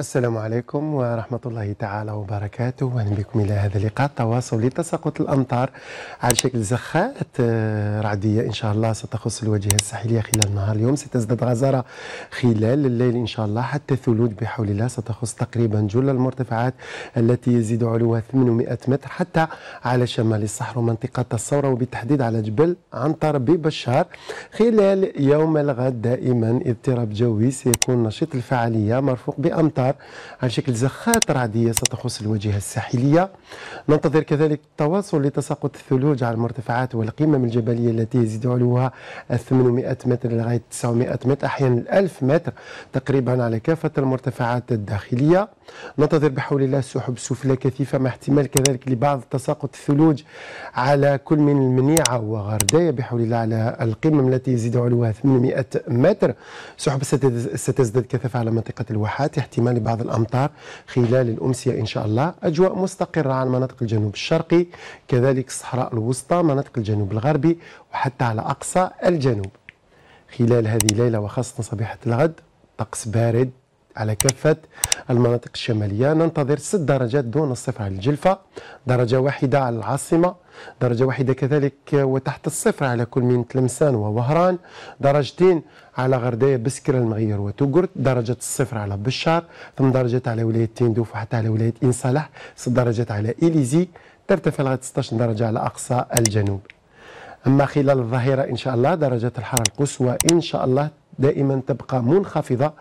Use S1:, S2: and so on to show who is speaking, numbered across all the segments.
S1: السلام عليكم ورحمة الله تعالى وبركاته أهلا بكم إلى هذا اللقاء التواصل لتساقط الأمطار على شكل زخات آه، رعدية إن شاء الله ستخص الواجهة الساحلية خلال النهار اليوم ستزداد غزارة خلال الليل إن شاء الله حتى ثلوج بحول الله ستخص تقريبا جل المرتفعات التي يزيد علوها 800 متر حتى على شمال الصحراء ومنطقة الثورة وبالتحديد على جبل عنتر ببشار خلال يوم الغد دائما اضطراب جوي سيكون نشيط الفعالية مرفوق بأمطار الأمطار عن شكل زخاتر عادية ستخص الواجهة الساحلية ننتظر كذلك التواصل لتساقط الثلوج على المرتفعات والقمم الجبلية التي يزيد علوها 800 متر لغاية 900 متر أحيانا 1000 متر تقريبا على كافة المرتفعات الداخلية ننتظر بحول الله سحب سفلى كثيفة مع احتمال كذلك لبعض تساقط الثلوج على كل من المنيعة وغرداية بحول الله على القمم التي يزيد علوها 800 متر سحب ستزداد كثافة على منطقة الواحات احتمال واحتمال بعض الأمطار خلال الأمسية إن شاء الله أجواء مستقرة على مناطق الجنوب الشرقي كذلك الصحراء الوسطى مناطق الجنوب الغربي وحتى على أقصى الجنوب خلال هذه الليلة وخاصة صبيحة الغد طقس بارد على كافة المناطق الشمالية ننتظر 6 درجات دون الصفر على الجلفة درجة واحدة على العاصمة درجة واحدة كذلك وتحت الصفر على كل من تلمسان ووهران درجتين على غردية بسكرة المغير وتوغرت درجة الصفر على بشار ثم درجات على ولاية تندوف وحتى على ولاية إن صالح 6 درجات على إليزي ترتفع لغاية 16 درجة على أقصى الجنوب أما خلال الظهيرة إن شاء الله درجة الحرارة القصوى إن شاء الله دائما تبقى منخفضة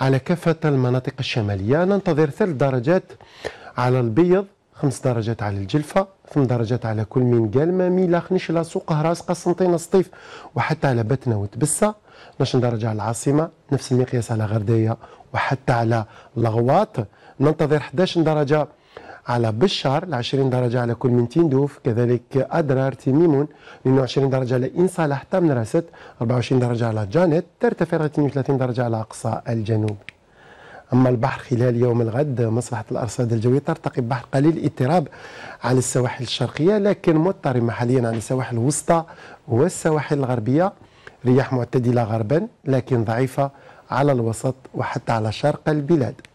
S1: على كافة المناطق الشمالية ننتظر ثلاث درجات على البيض خمس درجات على الجلفة ثم درجات على كل من قال مامي لاخنش سوق هراس قسنطينة سطيف وحتى على بتنا وتبسة 12 درجة على العاصمة نفس المقياس على غردية وحتى على الغواط ننتظر 11 درجة على بشار ل 20 درجة على كل من تندوف كذلك أدرار تيميمون 22 درجة على إن صالح من راست 24 درجة على جانيت ترتفع 32 درجة على أقصى الجنوب أما البحر خلال يوم الغد مصلحة الأرصاد الجوية ترتقي بحر قليل اضطراب على السواحل الشرقية لكن مضطرمة محليا على السواحل الوسطى والسواحل الغربية رياح معتدلة غربا لكن ضعيفة على الوسط وحتى على شرق البلاد